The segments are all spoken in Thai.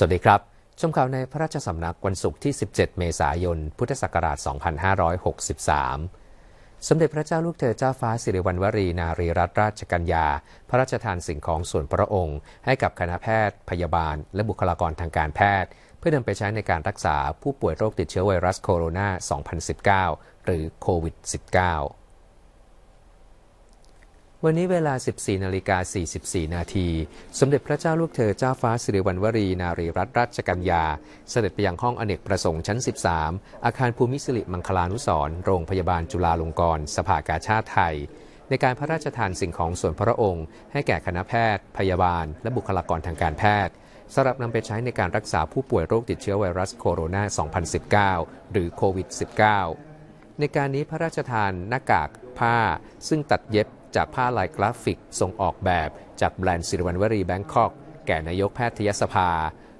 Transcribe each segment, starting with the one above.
สวัสดีครับ ชมข่าวในพระราชสำนักวันศุกร์ที่ 17 เมษายน พุทธศักราช 2563 สมเด็จพระเจ้าลูกเธอเจ้าฟ้าสิริวัณวรี นารีรัตนราชกัญญา พระราชทานสิ่งของส่วนพระองค์ ให้กับคณะแพทย์ พยาบาล และบุคลากรทางการแพทย์ เพื่อนำไปใช้ในการรักษาผู้ป่วยโรคติดเชื้อไวรัสโคโรนา 2019 หรือโควิด 19วันนี้เวลา 14นาฬิกา44 นาที สมเด็จพระเจ้าลูกเธอเจ้าฟ้า สิริวัณวรี นารีรัตนราชกัญญาเสด็จไปยังห้อง อเนกประสงค์ชั้น 13 อาคารภูมิสิริมังคลานุสรโรงพยาบาลจุฬาลงกรณ์สภากาชาติไทย ในการพระราชทานสิ่งของส่วนพระองค์ ให้แก่คณะแพทย์ พยาบาล และบุคลากรทางการแพทย์สำหรับนำไปใช้ในการรักษาผู้ป่วยโรคติดเชื้อไวรัสโคโรนา2019หรือโควิด -19 ในการนี้พระราชทานหน้ากากผ้าซึ่งตัดเย็บจากผ้าลายกราฟิกทรงออกแบบจากแบรนด์สิริวันวรีแบงคอกแก่นายกแพทยสภา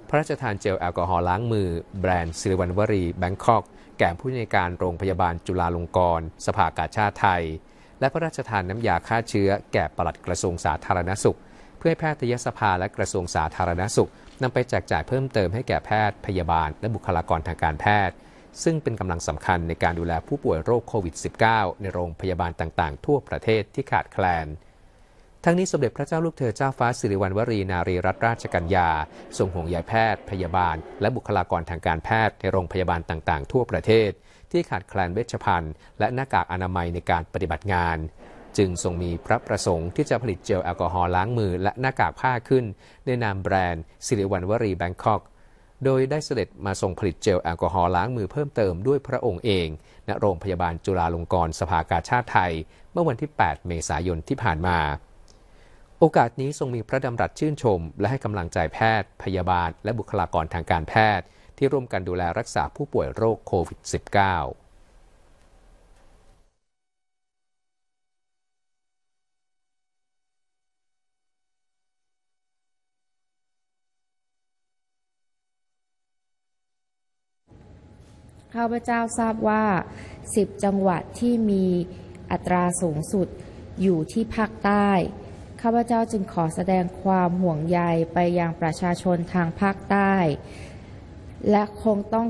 พระราชทานเจลแอลกอฮอล์ล้างมือแบรนด์สิริวันวรีแบงคอกแก่ผู้ในการโรงพยาบาลจุฬาลงกรณ์สภากาชาติไทย และพระราชทานน้ำยาฆ่าเชื้อ แก่ปลัดกระทรวงสาธารณสุข เพื่อให้แพทยสภาและกระทรวงสาธารณสุขนำไปแจกจ่ายเพิ่มเติมให้แก่แพทย์พยาบาลและบุคลากรทางการแพทย์ซึ่งเป็นกำลังสำคัญในการดูแลผู้ป่วยโรคโควิด -19 ในโรงพยาบาลต่างๆ ทั่วประเทศที่ขาดแคลน ทั้งนี้สมเด็จพระเจ้าลูกเธอเจ้าฟ้าสิริวัณวรีนารีรัตนราชกัญญา ทรงห่วงใยแพทย์ พยาบาล และบุคลากรทางการแพทย์ ในโรงพยาบาลต่างๆ ทั่วประเทศ ที่ขาดแคลนเวชภัณฑ์ และหน้ากากอนามัยในการปฏิบัติงาน จึงทรงมีพระประสงค์ที่จะผลิตเจลแอลกอฮอล์ล้างมือ และหน้ากากผ้าขึ้น ในนามแบรนด์สิริวัณวรีแบงคอกโดยได้เสด็จมาส่งผลิตเจลแอลกอฮอล์ล้างมือเพิ่มเติมด้วยพระองค์เอง ณโรงพยาบาลจุฬาลงกรณ์สภากาชาติไทยเมื่อวันที่ 8 เมษายนที่ผ่านมา โอกาสนี้ทรงมีพระดำรัสชื่นชมและให้กำลังใจแพทย์ พยาบาลและบุคลากรทางการแพทย์ที่ร่วมกันดูแลรักษาผู้ป่วยโรคโควิด -19 ข้าพเจ้าทราบว่า10จังหวัดที่มีอัตราสูงสุดอยู่ที่ภาคใต้ข้าพเจ้าจึงขอแสดงความห่วงใยไปยังประชาชนทางภาคใต้ และคงต้อง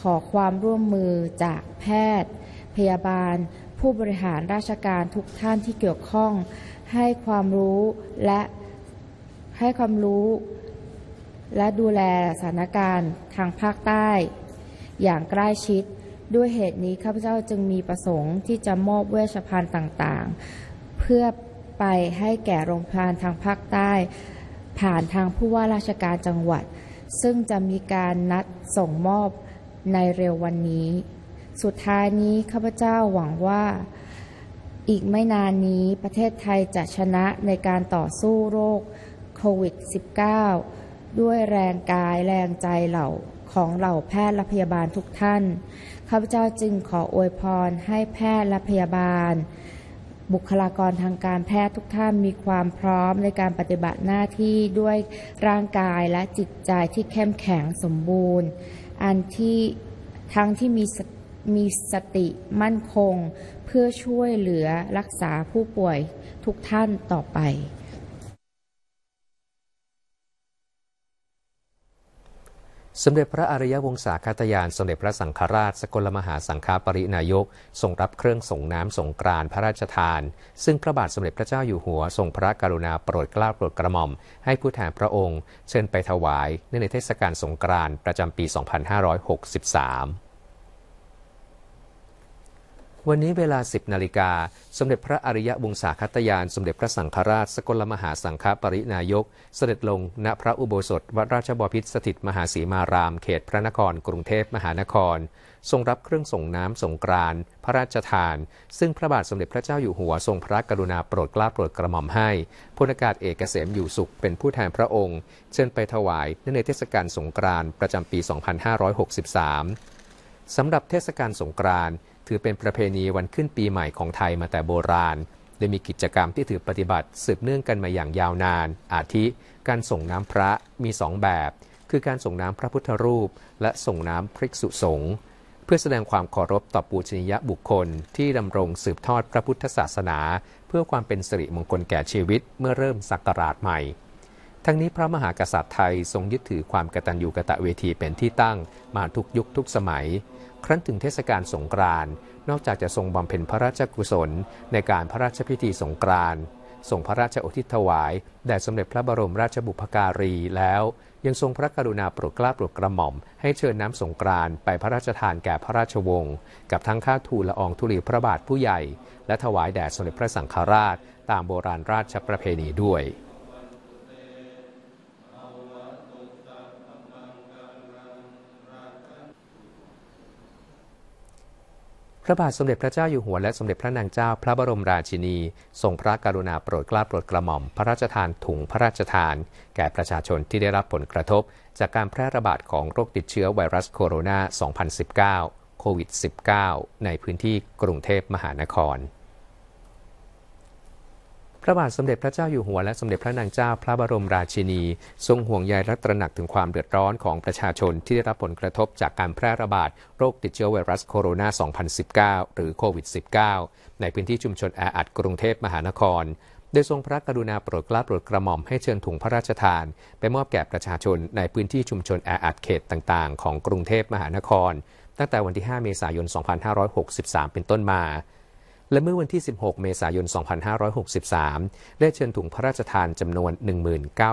ขอความร่วมมือจากแพทย์ พยาบาล ผู้บริหารราชการทุกท่านที่เกี่ยวข้องให้ความรู้และให้ความรู้ และดูแลสถานการณ์ทางภาคใต้อย่างใกล้ชิดด้วยเหตุนี้ ข้าพเจ้าจึงมีประสงค์ที่จะมอบเวชภัณฑ์ต่างๆ เพื่อไปให้แก่โรงพยาบาลทางภาคใต้ ผ่านทางผู้ว่าราชการจังหวัด ซึ่งจะมีการนัดส่งมอบในเร็ววันนี้ สุดท้ายนี้ ข้าพเจ้าหวังว่า อีกไม่นานนี้ประเทศไทยจะชนะในการต่อสู้โรคโควิด -19 ด้วยแรงกายแรงใจเหล่า ของเหล่าแพทย์และพยาบาลทุกท่าน ข้าพเจ้าจึงขออวยพรให้แพทย์และพยาบาล บุคลากรทางการแพทย์ทุกท่านมีความพร้อมในการปฏิบัติหน้าที่ด้วยร่างกายและจิตใจที่เข้มแข็งสมบูรณ์ อันที่ทั้งที่มีมีสติมั่นคงเพื่อช่วยเหลือรักษาผู้ป่วยทุกท่านต่อไปสมเด็จพระอริยวงศาคตยาน สมเด็จพระสังฆราช สกลมหาสังฆปรินายกทรงรับเครื่องส่งน้ำสงกรานพระราชทาน ซึ่งพระบาทสมเด็จพระเจ้าอยู่หัวทรงพระกรุณาโปรดเกล้าโปรดกระหม่อม ให้ผู้แทนพระองค์เชิญไปถวายในเทศกาลสงกรานประจำปี 2563วันนี้เวลา 10นาฬิกา สมเด็จพระอริยวงศาคัตยาน สมเด็จพระสังฆราชสกลมหาสังฆปรินายก เสด็จลงณพระอุโบสถวัดราชบพิตรสถิต มหาสีมาราม เขตพระนคร กรุงเทพมหานครทรงรับเครื่องส่งน้ำสงกรานพระราชทาน ซึ่งพระบาทสมเด็จพระเจ้าอยู่หัว ทรงพระกรุณาโปรดเกล้าโปรดกระหม่อมให้พลอากาศเอกเกษมอยู่สุขเป็นผู้แทนพระองค์เชิญไปถวายในเทศกาลสงกรานประจำปี2563สำหรับเทศกาลสงกรานถือเป็นประเพณีวันขึ้นปีใหม่ของไทยมาแต่โบราณโดยมีกิจกรรมที่ถือปฏิบัติสืบเนื่องกันมาอย่างยาวนาน อาทิการส่งน้ำพระมีสองแบบ คือการส่งน้ำพระพุทธรูป และส่งน้ำพริกสุสง เพื่อแสดงความเคารพต่อปูชนียบุคคล ที่ดำรงสืบทอดพระพุทธศาสนา เพื่อความเป็นสิริมงคลแก่ชีวิตเมื่อเริ่มศักราชใหม่ทั้งนี้พระมหากษัตริย์ไทยทรงยึดถือความกตัญญูกะตะเวทีเป็นที่ตั้งมาทุกยุคทุกสมัยครั้นถึงเทศกาลสงกรานนอกจากจะทรงบำเพ็ญพระราชกุศลในการพระราชพิธีสงกรานต์ส่งพระราชโอทิศถวาย แด่สมเด็จพระบรมราชบุพการีแล้ว ยังทรงพระกรุณาโปรดกล้าโปรดกระหม่อม ให้เชิญน้ำสงกรานไปพระราชทานแก่พระราชวงศ์ กับทั้งข้าทูลละอองธุลีพระบาทผู้ใหญ่ และถวายแด่สมเด็จพระสังฆราช ตามโบราณราชประเพณีด้วยพระบาทสมเด็จพระเจ้าอยู่หัวและสมเด็จพระนางเจ้าพระบรมราชินีทรงพระกรุณาโปรดเกล้าโปรดกระหม่อม พระราชทานถุงพระราชทาน แก่ประชาชนที่ได้รับผลกระทบ จากการแพร่ระบาดของโรคติดเชื้อไวรัสโคโรนา 2019โควิด -19 ในพื้นที่กรุงเทพมหานครพระบาทสมเด็จพระเจ้าอยู่หัวและสมเด็จพระนางเจ้าพระบรมราชินี ทรงห่วงใยรัตระหนักถึงความเดือดร้อนของประชาชนที่ได้รับผลกระทบจากการแพร่ระบาดโรคติดเชื้อไวรัสโคโรนา 2019 หรือโควิด -19 ในพื้นที่ชุมชนแออัดกรุงเทพมหานคร โดยทรงพระกรุณาโปรดกล้าโปรดกระหม่อมให้เชิญถุงพระราชทาน ไปมอบแก่ประชาชนในพื้นที่ชุมชนแออัดเขตต่างๆ ของกรุงเทพมหานครตั้งแต่วันที่ 5 เมษายน 2563 เป็นต้นมาและเมื่อวันที่ 16 เมษายน 2563 ได้เชิญถุงพระราชทานจำนวน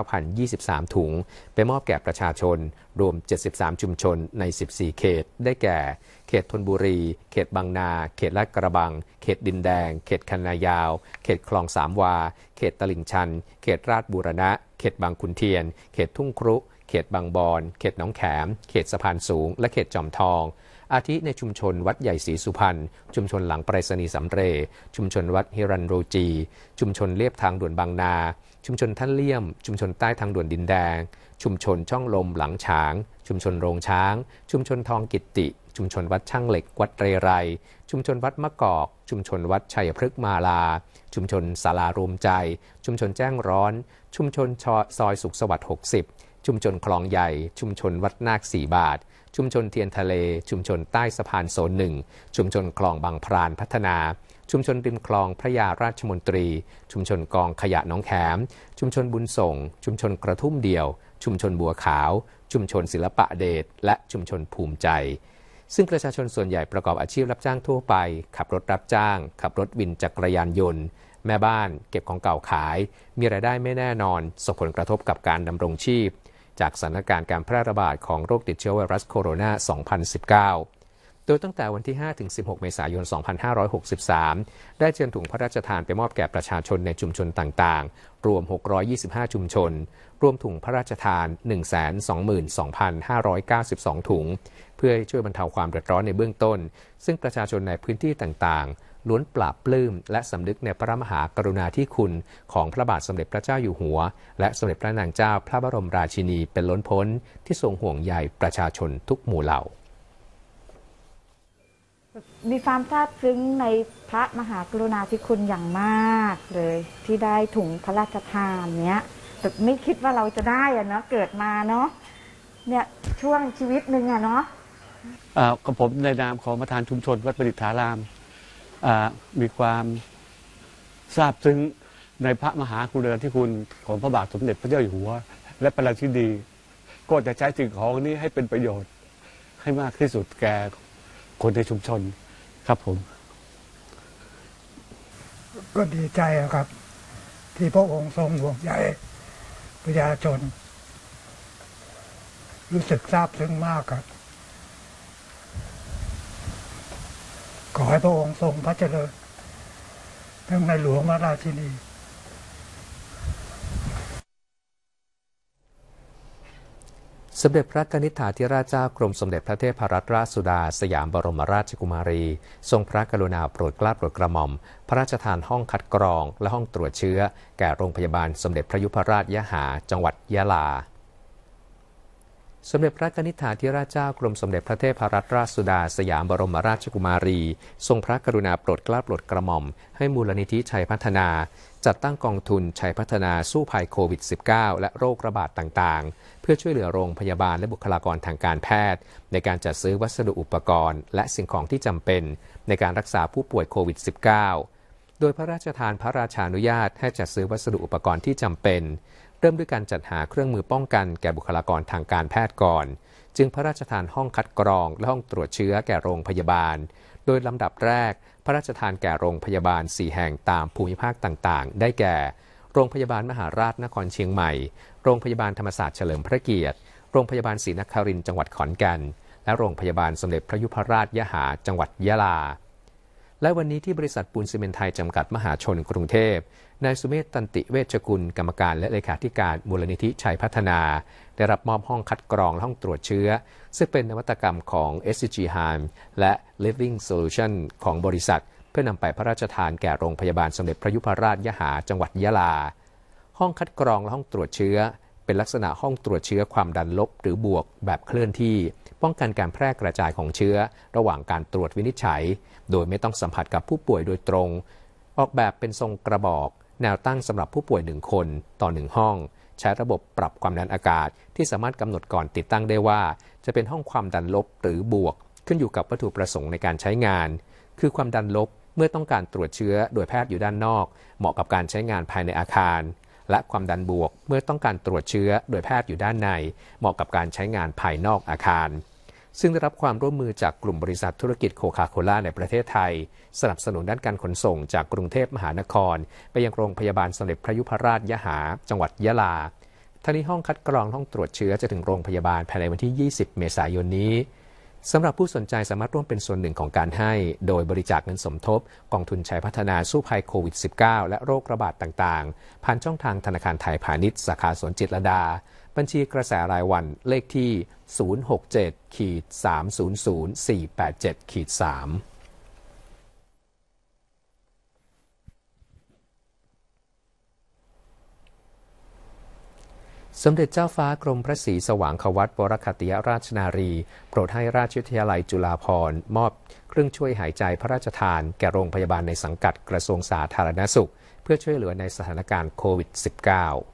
19,023 ถุง ไปมอบแก่ประชาชน รวม 73 ชุมชนใน 14 เขต ได้แก่ เขตธนบุรี เขตบางนา เขตลาดกระบัง เขตดินแดง เขตคันนายาว เขตคลองสามวา เขตตลิ่งชัน เขตราชบูรณะ เขตบางขุนเทียน เขตทุ่งครุ เขตบางบอน เขตหนองแขม เขตสะพานสูง และเขตจอมทองอาทิในชุมชนวัดใหญ่ศรีสุพรรณ ชุมชนหลังไปรษณีย์สำเรชุมชนวัดฮิรันโรจี ชุมชนเลียบทางด่วนบางนา ชุมชนท่านเลี่ยม ชุมชนใต้ทางด่วนดินแดง ชุมชนช่องลมหลังช้าง ชุมชนโรงช้าง ชุมชนทองกิติ ชุมชนวัดช่างเหล็กวัดเรไร ชุมชนวัดมะกอก ชุมชนวัดชัยพฤกษ์มาลา ชุมชนศาลารวมใจ ชุมชนแจ้งร้อน ชุมชนซอยสุขสวัสดิ์60 ชุมชนคลองใหญ่ ชุมชนวัดนาคสี่บาทชุมชนเทียนทะเล ชุมชนใต้สะพานโซนหนึ่ง ชุมชนคลองบางพรานพัฒนา ชุมชนริมคลองพระยาราชมนตรี ชุมชนกองขยะน้องแขม ชุมชนบุญส่ง ชุมชนกระทุ่มเดียว ชุมชนบัวขาว ชุมชนศิลปะเดช และชุมชนภูมิใจ ซึ่งประชาชนส่วนใหญ่ประกอบอาชีพรับจ้างทั่วไป ขับรถรับจ้าง ขับรถวินจักรยานยนต์ แม่บ้าน เก็บของเก่าขาย มีรายได้ไม่แน่นอน ส่งผลกระทบกับการดำรงชีพจากสถานการณ์การแพร่ระบาดของโรคติดเชื้อไวรัสโคโรนา 2019 โดยตั้งแต่วันที่5-16ถึงเมษายน 2563 ได้เชิญถุงพระราชทานไปมอบแก่ประชาชนในชุมชนต่างๆ รวม 625 ชุมชน รวมถุงพระราชทาน 122,592 ถุง เพื่อช่วยบรรเทาความเดือดร้อนในเบื้องต้น ซึ่งประชาชนในพื้นที่ต่างๆล้วนปราบปลื้มและสำนึกในพระมหากรุณาธิคุณของพระบาท สมเด็จพระเจ้าอยู่หัว และสมเด็จพระนางเจ้าพระบรมราชินีเป็นล้นพ้นที่ทรงห่วงใยประชาชนทุกหมู่เหล่า มีความซาบซึ้งในพระมหากรุณาธิคุณอย่างมากเลยที่ได้ถุงพระราชทานเนี้ยแต่ไม่คิดว่าเราจะได้อะเนาะเกิดมาเนาะเนี่ยช่วงชีวิตหนึ่งอะเนาะกับผมในนามของประธานชุมชน วัดประดิษฐารามมีความทราบซึ้งในพระมหากรุณาธิคุณของพระบาทสมเด็จพระเจ้าอยู่หัว และประรที่ดี ก็จะใช้สิ่งของนี้ให้เป็นประโยชน์ให้มากที่สุดแก่คนในชุมชนครับผม ก็ดีใจครับ ที่พระองค์ทรงห่วงใยประชาชน รู้สึกทราบซึ้งมากครับให้พระองค์ทรงพระเจริญทั้งในหลวงมาราชินีสมเด็จพระกนิษฐาธิราชเจ้ากรมสมเด็จพระเทพรัตนราชสุดา สยามบรมราชกุมารี ทรงพระกรุณาโปรดเกล้าโปรดกระหม่อมพระราชทานห้องคัดกรอง และห้องตรวจเชื้อ แก่โรงพยาบาล สมเด็จพระยุพราชยะหา จังหวัดยะลาสมเด็จพระนิธิฐาธิราชเจ้ากรมสมเด็จพระเทพรัตนราชสุดาสยามบรมราชกุมารี ทรงพระกรุณาโปรดเกล้าโปรดกระหม่อมให้มูลนิธิชัยพัฒนาจัดตั้งกองทุนชัยพัฒนาสู้ภัยโควิด -19 และโรคระบาดต่างๆ เพื่อช่วยเหลือโรงพยาบาลและบุคลากรทางการแพทย์ ในการจัดซื้อวัสดุอุปกรณ์และสิ่งของที่จำเป็นในการรักษาผู้ป่วยโควิด -19 โดยพระราชทานพระราชานุญาตให้จัดซื้อวัสดุอุปกรณ์ที่จำเป็นเริ่มด้วยการจัดหาเครื่องมือป้องกันแก่บุคลากรทางการแพทย์ก่อน จึงพระราชทานห้องคัดกรองและห้องตรวจเชื้อแก่โรงพยาบาล โดยลำดับแรกพระราชทานแก่โรงพยาบาล4แห่งตามภูมิภาคต่างๆ ได้แก่ โรงพยาบาลมหาราชนครเชียงใหม่โรงพยาบาลธรรมศาสตร์เฉลิมพระเกียรติโรงพยาบาลศรีนครินทร์จังหวัดขอนแก่นและโรงพยาบาลสมเด็จพระยุพราชยหาจังหวัดยะลา และวันนี้ที่บริษัทปูนซีเมนไทยจำกัดมหาชนกรุงเทพนายสุเมธตันติเวชกุล กรรมการและเลขาธิการมูลนิธิชัยพัฒนา ได้รับมอบห้องคัดกรองห้องตรวจเชื้อ ซึ่งเป็นนวัตกรรมของ SCG h a m และ Living Solution ของบริษัท เพื่อนำไปพระราชทานแก่โรงพยาบาลสมเด็จพระยุพราชยะหาจังหวัดยะลา ห้องคัดกรองและห้องตรวจเชื้อ เป็นลักษณะห้องตรวจเชื้อความดันลบหรือบวกแบบเคลื่อนที่ ป้องกันการแพร่กระจายของเชื้อ ระหว่างการตรวจวินิจฉัย โดยไม่ต้องสัมผัสกับผู้ป่วยโดยตรง ออกแบบเป็นทรงกระบอกแนวตั้งสำหรับ ผู้ป่วย 1 คนต่อ 1 ห้อง ใช้ระบบปรับความดันอากาศ ที่สามารถกำหนดก่อนติดตั้งได้ว่า จะเป็นห้องความดันลบหรือบวกขึ้นอยู่กับวัตถุประสงค์ในการใช้งาน คือความดันลบเมื่อต้องการตรวจเชื้อโดยแพทย์อยู่ด้านนอก เหมาะกับการใช้งานภายในอาคาร และความดันบวกเมื่อต้องการตรวจเชื้อโดยแพทย์อยู่ด้านในเหมาะกับการใช้งานภายนอกอาคาร ซึ่งได้รับความร่วมมือจากกลุ่มบริษัทธุรกิจโคคาโคล่าในประเทศไทยสนับสนุนด้านการขนส่งจากกรุงเทพมหานคร ไปยังโรงพยาบาลสมเด็จพระยุพราช ยะหา จังหวัดยะลาทั้งนี้ห้องคัดกรองห้องตรวจเชื้อจะถึงโรงพยาบาลภายในวันที่ 20 เมษายนนี้สำหรับผู้สนใจสามารถร่วมเป็นส่วนหนึ่งของการให้ โดยบริจาคเงินสมทบกองทุนชัยพัฒนาสู้ภัยโควิด -19 และโรคระบาดต่าง ๆ ผ่านช่องทางธนาคารไทยพาณิชย์สาขาสวนจิตรดา บัญชีกระแสรายวันเลขที่067-300-487-3สมเด็จเจ้าฟ้ากรมพระศรีสว่างควัตวรคติยราชนารี โปรดให้ราชวิทยาลัยจุฬาภร์มอบ เครื่องช่วยหายใจพระราชทาน แก่โรงพยาบาลในสังกัดกระทรวงสาธารณสุขเพื่อช่วยเหลือในสถานการณ์โควิด -19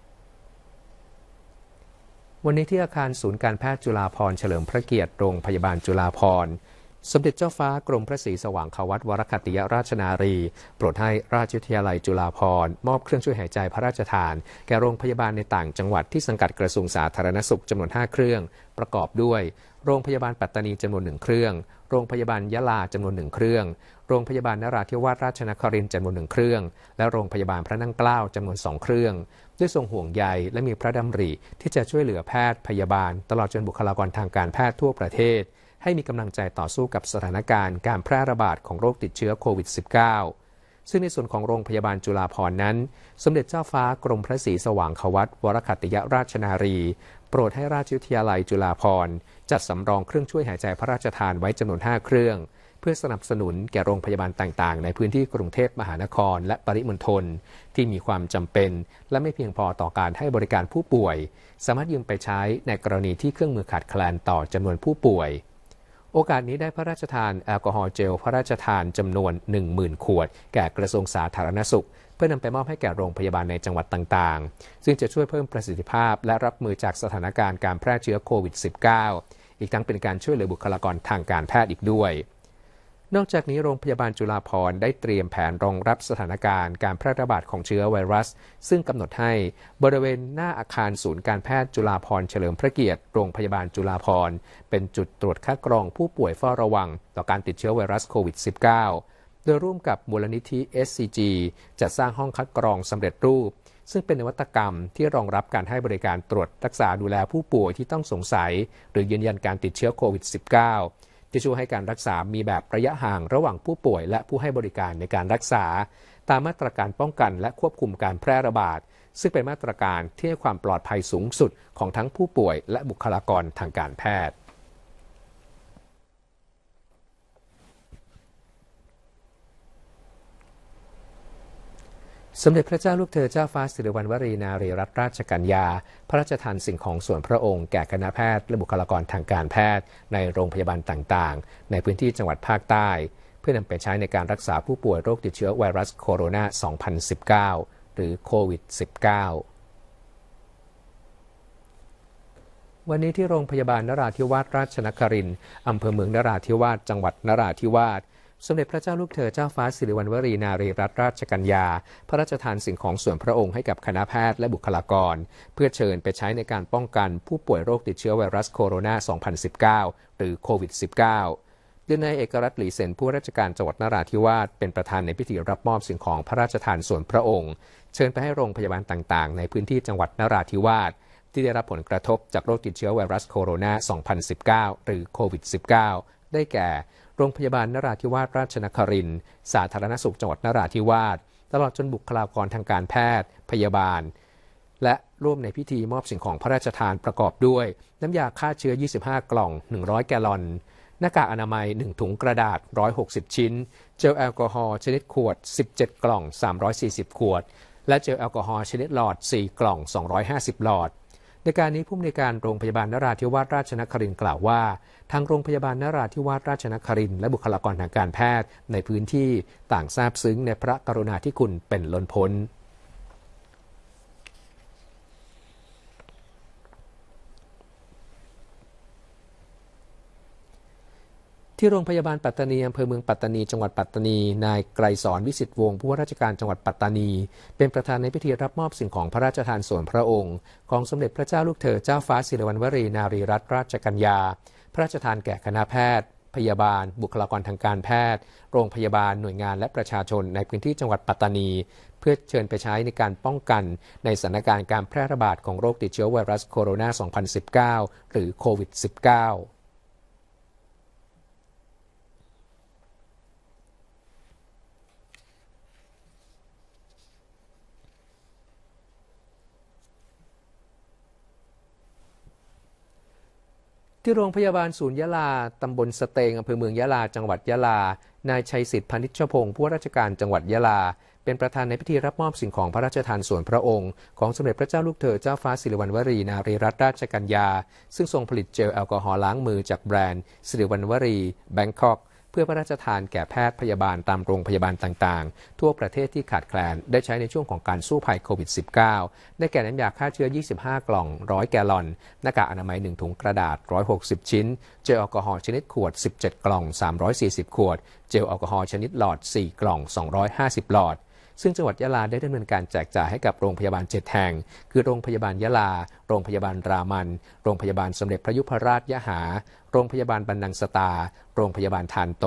วันนี้ที่อาคารศูนย์การแพทย์จุฬาภรณ์เฉลิมพระเกียรติโรงพยาบาลจุฬาภรณ์สมเด็จเจ้าฟ้ากรมพระศรีสว่างคาวัตวรคติยราชนารี โปรดให้ราชวิทยาลัยจุฬาภรณ์มอบเครื่องช่วยหายใจพระราชทาน แก่โรงพยาบาลในต่างจังหวัดที่สังกัดกระทรวงสาธารณสุขจำนวน5เครื่อง ประกอบด้วย โรงพยาบาลปัตตานีจำนวนหนึ่งเครื่อง โรงพยาบาลยะลาจำนวนหนึ่งเครื่องโรงพยาบาลนราธิวาสราชนครินทร์จำนวนหนึ่งเครื่องและโรงพยาบาลพระนั่งเกล้าจำนวนสองเครื่อง ด้วยทรงห่วงใยและมีพระดำริที่จะช่วยเหลือแพทย์พยาบาล ตลอดจนบุคลากรทางการแพทย์ทั่วประเทศให้มีกำลังใจต่อสู้กับสถานการณ์การแพร่ระบาดของโรคติดเชื้อโควิด -19 ซึ่งในส่วนของโรงพยาบาลจุฬาภรนั้น สมเด็จเจ้าฟ้ากรมพระศรีสว่างควัตวรคัตยราชนารีโปรดให้ราชวิทยาลัยจุฬาภรจัดสำรองเครื่องช่วยหายใจพระราชทานไว้จำนวน 5 เครื่อง เพื่อสนับสนุนแก่โรงพยาบาลต่างๆ ในพื้นที่กรุงเทพมหานครและปริมณฑลที่มีความจำเป็น และไม่เพียงพอต่อการให้บริการผู้ป่วย สามารถยืมไปใช้ในกรณีที่เครื่องมือขาดแคลนต่อจำนวนผู้ป่วยโอกาสนี้ได้พระราชทานแอลกอฮอล์เจล พระราชทานจำนวน 10,000 ขวด แก่กระทรวงสาธารณสุข เพื่อนำไปมอบให้แก่โรงพยาบาลในจังหวัดต่างๆ ซึ่งจะช่วยเพิ่มประสิทธิภาพและรับมือจากสถานการณ์การแพร่เชื้อโควิด -19 อีกทั้งเป็นการช่วยเหลือบุคลากรทางการแพทย์อีกด้วยนอกจากนี้โรงพยาบาลจุฬาภรได้เตรียมแผนรองรับสถานการณ์การแพร่ระบาดของเชื้อไวรัสซึ่งกำหนดให้บริเวณหน้าอาคารศูนย์การแพทย์จุฬาภรเฉลิมพระเกียรติโรงพยาบาลจุฬาภรเป็นจุดตรวจคัดกรองผู้ป่วยเฝ้าระวังต่อการติดเชื้อไวรัสโควิด -19 โดยร่วมกับมูลนิธิ SCG จัดสร้างห้องคัดกรองสำเร็จรูป ซึ่งเป็นนวัตกรรมที่รองรับการให้บริการตรวจรักษาดูแลผู้ป่วยที่ต้องสงสัยหรือยืนยันการติดเชื้อโควิด -19 ที่ช่วยให้การรักษามีแบบระยะห่างระหว่างผู้ป่วยและผู้ให้บริการในการรักษา ตามมาตรการป้องกันและควบคุมการแพร่ระบาดซึ่งเป็นมาตรการที่ให้ความปลอดภัยสูงสุดของทั้งผู้ป่วยและบุคลากรทางการแพทย์สมเด็จพระเจ้าลูกเธอเจ้าฟ้าสิริวัณวรีนารีรัตนราชกัญญา พระราชทานสิ่งของส่วนพระองค์แก่คณะแพทย์และบุคลากรทางการแพทย์ในโรงพยาบาลต่างๆ ในพื้นที่จังหวัดภาคใต้ เพื่อนำไปใช้ในการรักษาผู้ป่วยโรคติดเชื้อไวรัสโคโรนา 2019 หรือโควิด 19 วันนี้ที่โรงพยาบาลนราธิวาสราชนครินอำเภอเมืองนราธิวาสจังหวัดนราธิวาสสมเด็จพระเจ้าลูกเธอเจ้าฟ้าสิริวัณวรี นารีรัตนราชกัญญา พระราชทานสิ่งของส่วนพระองค์ให้กับคณะแพทย์และบุคลากร เพื่อเชิญไปใช้ในการป้องกันผู้ป่วยโรคติดเชื้อไวรัสโคโรนา 2019 หรือโควิด -19 โดยนายเอกรัต์หลีเซนผู้ราชการจังหวัดนราธิวาสเป็นประธานในพิธีรับมอบสิ่งของพระราชทานส่วนพระองค์เชิญไปให้โรงพยาบาลต่าง ๆ ในพื้นที่จังหวัดนราธิวาสที่ได้รับผลกระทบจากโรคติดเชื้อไวรัสโคโรนา 2019 หรือโควิด -19 ได้แก่โรงพยาบาล นราธิวาส ราชนครินทร์สาธารณสุขจังหวัดนราธิวาส ตลอดจนบุคลากรทางการแพทย์พยาบาล และร่วมในพิธีมอบสิ่งของพระราชทานประกอบด้วย น้ำยาฆ่าเชื้อ 25 กล่อง 100 แกลลอนหน้ากากอนามัย 1 ถุงกระดาษ 160 ชิ้น เจลแอลกอฮอล์ชนิดขวด 17 กล่อง 340 ขวด และเจลแอลกอฮอล์ชนิดหลอด 4กล่อง250หลอดในการนี้ผู้อำนวยการโรงพยาบาล นราธิวาสราชนครินกล่าวว่า ทางโรงพยาบาล นราธิวาสราชนครินและบุคลากรทางการแพทย์ในพื้นที่ต่างทราบซึ้งในพระกรุณาธิคุณเป็นล้นพ้นที่โรงพยาบาลปัตตานีอำเภอเมืองปัตตานี จังหวัดปัตตานี นายไกรสอนวิสิตวงศ์ผู้ว่าราชการจังหวัดปัตตานี เป็นประธานในพิธีรับมอบสิ่งของพระราชทานส่วนพระองค์ ของสมเด็จพระเจ้าลูกเธอเจ้าฟ้าสิริวัณวรีนารีรัตนราชกัญญา พระราชทานแก่คณะแพทย์ พยาบาลบุคลากรทางการแพทย์ โรงพยาบาลหน่วยงานและประชาชนในพื้นที่จังหวัดปัตตานี เพื่อเชิญไปใช้ในการป้องกันในสถานการณ์การแพร่ระบาดของโรคติดเชื้อไวรัสโคโรนา 2019 หรือโควิด -19 ที่โรงพยาบาลศูนย์ยะลา ตำบลสเตง อำเภอเมืองยะลา จังหวัดยะลา นายชัยสิทธิ์พนิชพงศ์ผู้ราชการจังหวัดยะลา เป็นประธานในพิธีรับมอบสิ่งของพระราชทานส่วนพระองค์ ของสมเด็จพระเจ้าลูกเธอเจ้าฟ้าสิริวัณวรี นารีรัตนราชกัญญา ซึ่งทรงผลิตเจลแอลกอฮอล์ล้างมือจากแบรนด์สิริวัณวรีแบงคอกเพื่อพระราชทานแก่แพทย์พยาบาลตามโรงพยาบาลต่างๆทั่วประเทศที่ขาดแคลนได้ใช้ในช่วงของการสู้ภัยโควิด -19 ได้แก่น้ำยาฆ่าเชื้อ 25 กล่อง 100 แกลลอน หน้ากากอนามัย 1 ถุงกระดาษ 160 ชิ้น เจลแอลกอฮอล์ชนิดขวด 17 กล่อง 340 ขวด เจลแอลกอฮอล์ชนิดหลอด 4 กล่อง 250 หลอดซึ่งจังหวัดยะลาได้ดำเนินการแจกจ่ายให้กับโรงพยาบาลเจ็ดแห่ง คือโรงพยาบาลยะลา โรงพยาบาลรามัน โรงพยาบาลสมเด็จพระยุพราชยะหา โรงพยาบาลบรรนังสตา โรงพยาบาลทานโต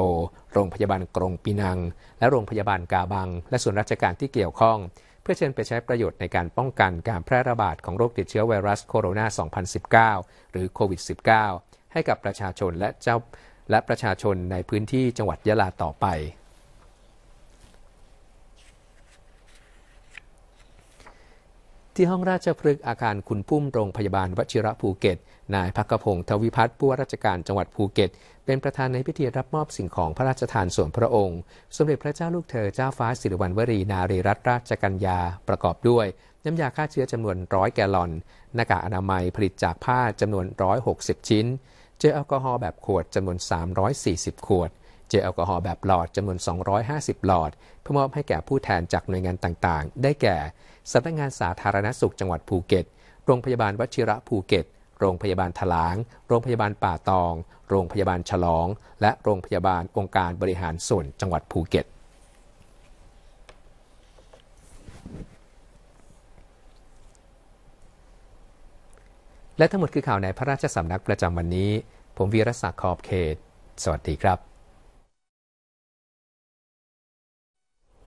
โรงพยาบาลกรงปีนัง และโรงพยาบาลกาบัง และส่วนราชการที่เกี่ยวข้อง เพื่อเชิญไปใช้ประโยชน์ในการป้องกันการแพร่ระบาดของโรคติดเชื้อไวรัสโคโรนา 2019 หรือโควิด -19 ให้กับประชาชนและเจ้า และประชาชนในพื้นที่จังหวัดยะลาต่อไปที่ห้องราชพฤกษ์อาคารคุณพุ่มโรงพยาบาลวชิระภูเก็ต นายพักพงศ์ทวิพัฒน์ผู้ว่าราชการจังหวัดภูเก็ต เป็นประธานในพิธีรับมอบสิ่งของพระราชทานส่วนพระองค์ สมเด็จพระเจ้าลูกเธอเจ้าฟ้าสิริวัณวรีนารีรัตนราชกัญญา ประกอบด้วย น้ำยาฆ่าเชื้อจำนวนร้อยแกลลอนหน้ากากอนามัยผลิตจากผ้าจำนวน 160 ชิ้น เจลแอลกอฮอล์แบบขวดจำนวน 340 ขวด เจลแอลกอฮอล์แบบหลอดจำนวน 250 หลอดเพื่อมอบให้แก่ผู้แทนจากหน่วยงานต่างๆ ได้แก่สำนักงงานสาธารณสุขจังหวัดภูเก็ต โรงพยาบาลวชิระภูเก็ต โรงพยาบาลถลาง โรงพยาบาลป่าตอง โรงพยาบาลฉลอง และโรงพยาบาลองค์การบริหารส่วนจังหวัดภูเก็ต และทั้งหมดคือข่าวในพระราชสำนักประจำวันนี้ ผมวีรศักดิ์ ขอบเขต สวัสดีครับ